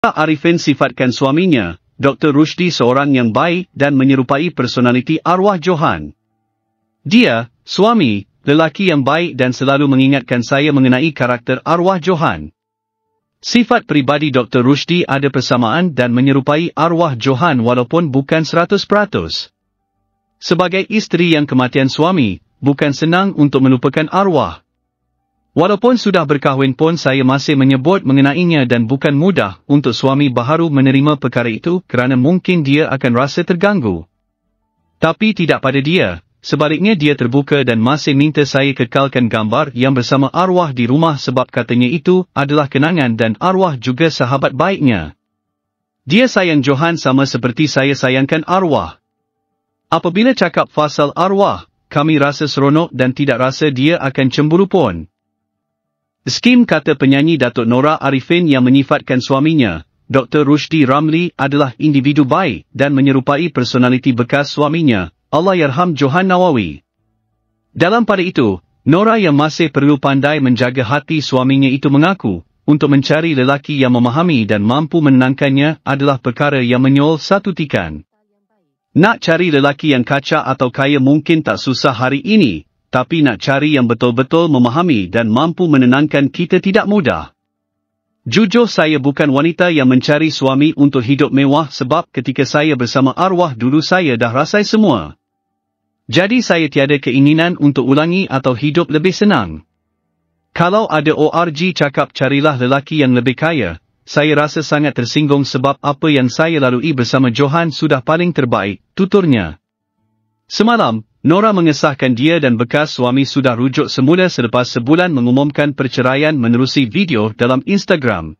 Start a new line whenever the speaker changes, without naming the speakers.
Arifin sifatkan suaminya, Dr. Rushdi seorang yang baik dan menyerupai personaliti arwah Johan. Dia, suami, lelaki yang baik dan selalu mengingatkan saya mengenai karakter arwah Johan. Sifat pribadi Dr. Rushdi ada persamaan dan menyerupai arwah Johan walaupun bukan 100%. Sebagai isteri yang kematian suami, bukan senang untuk melupakan arwah. Walaupun sudah berkahwin pun saya masih menyebut mengenainya dan bukan mudah untuk suami baharu menerima perkara itu kerana mungkin dia akan rasa terganggu. Tapi tidak pada dia, sebaliknya dia terbuka dan masih minta saya kekalkan gambar yang bersama arwah di rumah sebab katanya itu adalah kenangan dan arwah juga sahabat baiknya. Dia sayang Johan sama seperti saya sayangkan arwah. Apabila cakap fasal arwah, kami rasa seronok dan tidak rasa dia akan cemburu pun. Skim kata penyanyi Datuk Nora Arifin yang menyifatkan suaminya, Dr. Rushdi Ramli adalah individu baik dan menyerupai personaliti bekas suaminya, Allah Yarham Johan Nawawi. Dalam pada itu, Nora yang masih perlu pandai menjaga hati suaminya itu mengaku, untuk mencari lelaki yang memahami dan mampu menangkannya adalah perkara yang menyol satu tikan. Nak cari lelaki yang kaca atau kaya mungkin tak susah hari ini, tapi nak cari yang betul-betul memahami dan mampu menenangkan kita tidak mudah. Jujur saya bukan wanita yang mencari suami untuk hidup mewah sebab ketika saya bersama arwah dulu saya dah rasai semua. Jadi saya tiada keinginan untuk ulangi atau hidup lebih senang. Kalau ada ORG cakap carilah lelaki yang lebih kaya, saya rasa sangat tersinggung sebab apa yang saya lalui bersama Johan sudah paling terbaik, tuturnya. Semalam, Nora mengesahkan dia dan bekas suami sudah rujuk semula selepas sebulan mengumumkan perceraian menerusi video dalam Instagram.